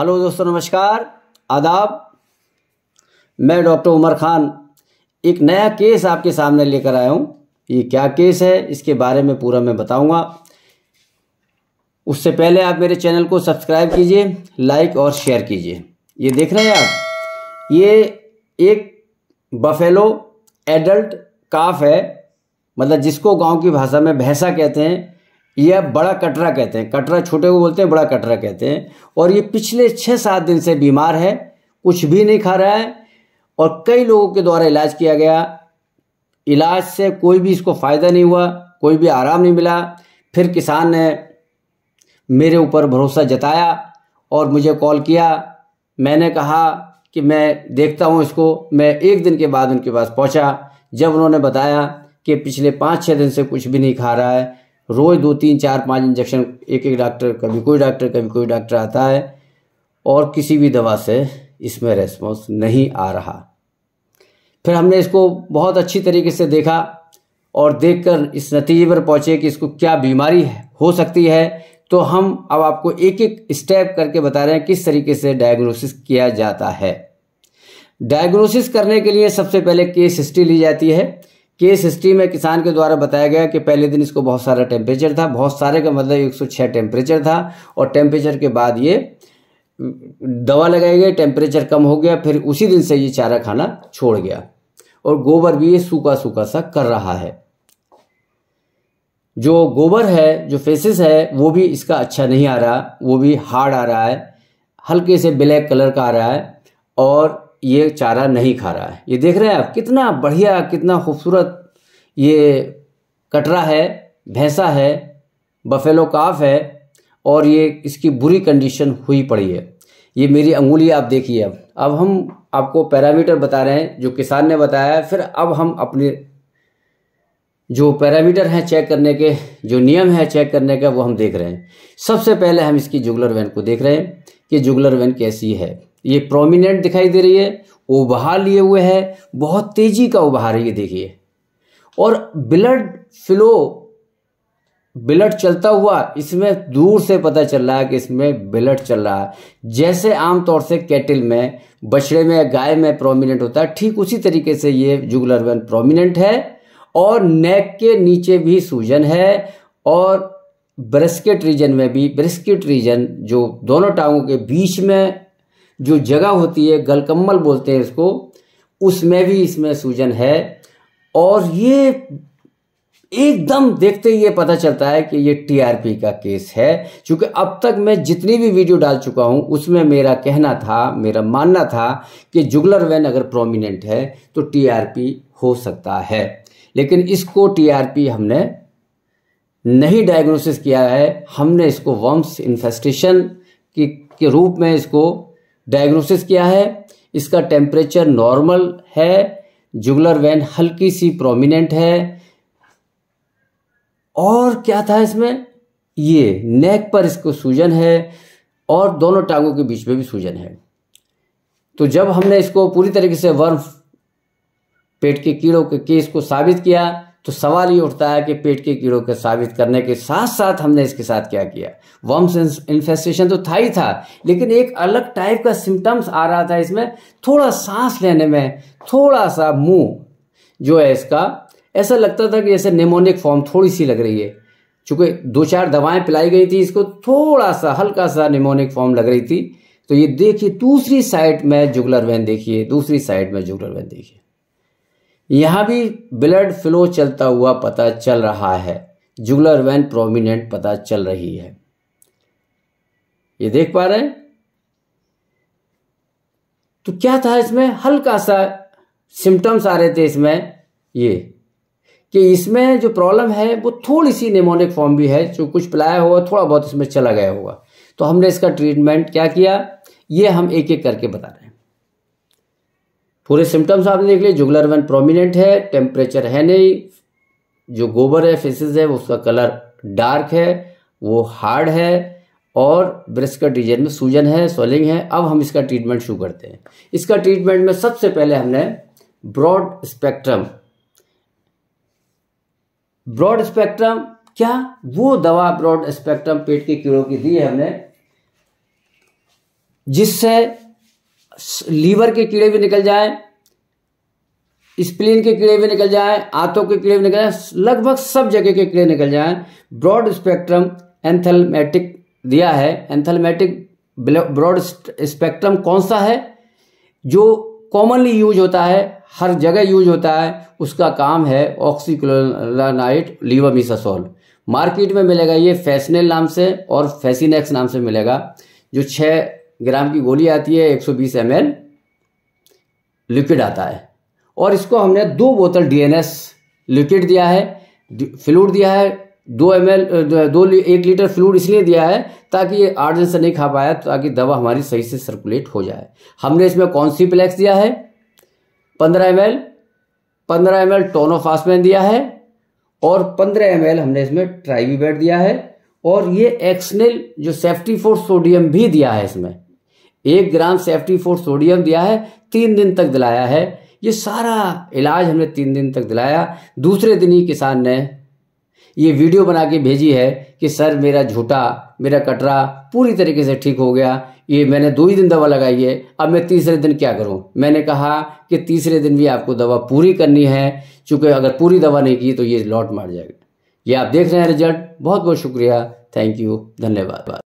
hello दोस्तों नमस्कार आदाब मैं डॉक्टर उमर खान एक नया केस आपके सामने लेकर आया हूँ ये क्या केस है इसके बारे में पूरा मैं बताऊँगा उससे पहले आप मेरे चैनल को सब्सक्राइब कीजिए लाइक और शेयर कीजिए ये देख रहे हैं आप ये एक बफेलो एडल्ट काफ है मतलब जिसको गांव की भाषा में भैंसा कहते हैं यह बड़ा कटरा कहते हैं कटरा छोटे को बोलते हैं बड़ा कटरा कहते हैं और ये पिछले छः सात दिन से बीमार है कुछ भी नहीं खा रहा है और कई लोगों के द्वारा इलाज किया गया इलाज से कोई भी इसको फ़ायदा नहीं हुआ कोई भी आराम नहीं मिला फिर किसान ने मेरे ऊपर भरोसा जताया और मुझे कॉल किया मैंने कहा कि मैं देखता हूँ इसको मैं एक दिन के बाद उनके पास पहुँचा जब उन्होंने बताया कि पिछले पाँच छः दिन से कुछ भी नहीं खा रहा है रोज़ दो तीन चार पाँच इंजेक्शन एक एक डॉक्टर कभी कोई डॉक्टर कभी कोई डॉक्टर आता है और किसी भी दवा से इसमें रेस्पॉन्स नहीं आ रहा फिर हमने इसको बहुत अच्छी तरीके से देखा और देखकर इस नतीजे पर पहुँचे कि इसको क्या बीमारी हो सकती है तो हम अब आपको एक एक स्टेप करके बता रहे हैं किस तरीके से डायग्नोसिस किया जाता है डायग्नोसिस करने के लिए सबसे पहले केस हिस्ट्री ली जाती है केस हिस्ट्री में किसान के द्वारा बताया गया कि पहले दिन इसको बहुत सारा टेम्परेचर था बहुत सारे का मतलब 106 टेम्परेचर था और टेम्परेचर के बाद ये दवा लगाई गई टेम्परेचर कम हो गया फिर उसी दिन से ये चारा खाना छोड़ गया और गोबर भी ये सूखा सूखा सा कर रहा है जो गोबर है जो फेसिस है वो भी इसका अच्छा नहीं आ रहा वो भी हार्ड आ रहा है हल्के से ब्लैक कलर का आ रहा है और ये चारा नहीं खा रहा है ये देख रहे हैं आप कितना बढ़िया कितना खूबसूरत ये कटरा है भैंसा है बफेलो काफ है और ये इसकी बुरी कंडीशन हुई पड़ी है ये मेरी अंगुली आप देखिए अब अब हम आपको पैरामीटर बता रहे हैं जो किसान ने बताया है फिर अब हम अपने जो पैरामीटर हैं चेक करने के जो नियम है चेक करने का वो हम देख रहे हैं सबसे पहले हम इसकी जुगलर वैन को देख रहे हैं कि जुगलर वैन कैसी है ये प्रोमिनेंट दिखाई दे रही है उभार लिए हुए है बहुत तेजी का उभार है ये देखिए और ब्लड फ्लो ब्लड चलता हुआ इसमें दूर से पता चल रहा है कि इसमें ब्लड चल रहा है जैसे आमतौर से कैटल में बछड़े में गाय में प्रोमिनेंट होता है ठीक उसी तरीके से ये जुगलर वैन प्रोमिनेंट है और नेक के नीचे भी सूजन है और ब्रेस्केट रीजन में भी ब्रेस्केट रीजन जो दोनों टांगों के बीच में जो जगह होती है गलकम्बल बोलते हैं इसको उसमें भी इसमें सूजन है और ये एकदम देखते ही ये पता चलता है कि ये टीआरपी का केस है क्योंकि अब तक मैं जितनी भी वीडियो डाल चुका हूं उसमें मेरा कहना था मेरा मानना था कि जुगलर वैन अगर प्रोमिनेंट है तो टीआरपी हो सकता है लेकिन इसको टीआरपी हमने नहीं डायग्नोसिस किया है हमने इसको वम्स इन्फेस्टेशन की के रूप में इसको डायग्नोसिस किया है इसका टेम्परेचर नॉर्मल है जुगलर वैन हल्की सी प्रोमिनेंट है और क्या था इसमें ये नेक पर इसको सूजन है और दोनों टांगों के बीच में भी सूजन है तो जब हमने इसको पूरी तरीके से वर्म पेट के कीड़ों के केस को साबित किया तो सवाल ये उठता है कि पेट के कीड़ों के साबित करने के साथ साथ हमने इसके साथ क्या किया वम्स इन्फेस्टेशन तो था ही था लेकिन एक अलग टाइप का सिम्टम्स आ रहा था इसमें थोड़ा सांस लेने में थोड़ा सा मुंह जो है इसका ऐसा लगता था कि जैसे निमोनिक फॉर्म थोड़ी सी लग रही है चूंकि दो चार दवाएं पिलाई गई थी इसको थोड़ा सा हल्का सा निमोनिक फॉर्म लग रही थी तो ये देखिए दूसरी साइड में जुगलर वैन देखिए दूसरी साइड में जुगलर वैन देखिए यहाँ भी ब्लड फ्लो चलता हुआ पता चल रहा है जुगलर वैन प्रोमिनेंट पता चल रही है ये देख पा रहे हैं तो क्या था इसमें हल्का सा सिम्टम्स आ रहे थे इसमें ये कि इसमें जो प्रॉब्लम है वो थोड़ी सी निमोनिक फॉर्म भी है जो कुछ पिलाया हुआ थोड़ा बहुत इसमें चला गया होगा तो हमने इसका ट्रीटमेंट क्या किया ये हम एक एक करके बता रहे पूरे सिम्टम्स आपने देख लिए जुगलर वन प्रोमिनेंट है टेम्परेचर है नहीं जो गोबर है फेसेस है उसका कलर डार्क है वो हार्ड है और ब्रेस्ट का रीजन में सूजन है सोलिंग है अब हम इसका ट्रीटमेंट शुरू करते हैं इसका ट्रीटमेंट में सबसे पहले हमने ब्रॉड स्पेक्ट्रम ब्रॉड स्पेक्ट्रम क्या वो दवा ब्रॉड स्पेक्ट्रम पेट के कीड़ों की दी है हमने जिससे लीवर के कीड़े भी निकल जाए स्प्लिन के कीड़े भी निकल जाए आंतों के कीड़े भी निकल जाए लगभग सब जगह के कीड़े निकल जाए ब्रॉड स्पेक्ट्रम एंथलमेटिक दिया है एंथलमेटिक ब्रॉड स्पेक्ट्रम कौन सा है जो कॉमनली यूज होता है हर जगह यूज होता है उसका काम है ऑक्सीक्लोलानाइट लीवामिसासोल मार्केट में मिलेगा ये फैसनेल नाम से और फैसिनेक्स नाम से मिलेगा जो छः ग्राम की गोली आती है 120 सौ लिक्विड आता है और इसको हमने दो बोतल डीएनएस लिक्विड दिया है फ्लूड दिया है दो एम एल दो एक लीटर फ्लूड इसलिए दिया है ताकि ये आठ दिन से नहीं खा पाया ताकि दवा हमारी सही से सर्कुलेट हो जाए हमने इसमें कौन सी प्लेक्स दिया है पंद्रह एम एल पंद्रह एम एल टोनोफास्टमैन दिया है और पंद्रह एम एल हमने इसमें ट्राइवीबेट दिया है और ये एक्सनेल जो सेफ्टी फोर्स सोडियम भी दिया है इसमें एक ग्राम सेफ्टी फोर सोडियम दिया है तीन दिन तक दिलाया है ये सारा इलाज हमने तीन दिन तक दिलाया दूसरे दिन ही किसान ने ये वीडियो बना के भेजी है कि सर मेरा झूठा मेरा कटरा पूरी तरीके से ठीक हो गया ये मैंने दो ही दिन दवा लगाई है अब मैं तीसरे दिन क्या करूं मैंने कहा कि तीसरे दिन भी आपको दवा पूरी करनी है चूंकि अगर पूरी दवा नहीं की तो ये लौट मार जाएगा ये आप देख रहे हैं रिजल्ट बहुत बहुत शुक्रिया थैंक यू धन्यवाद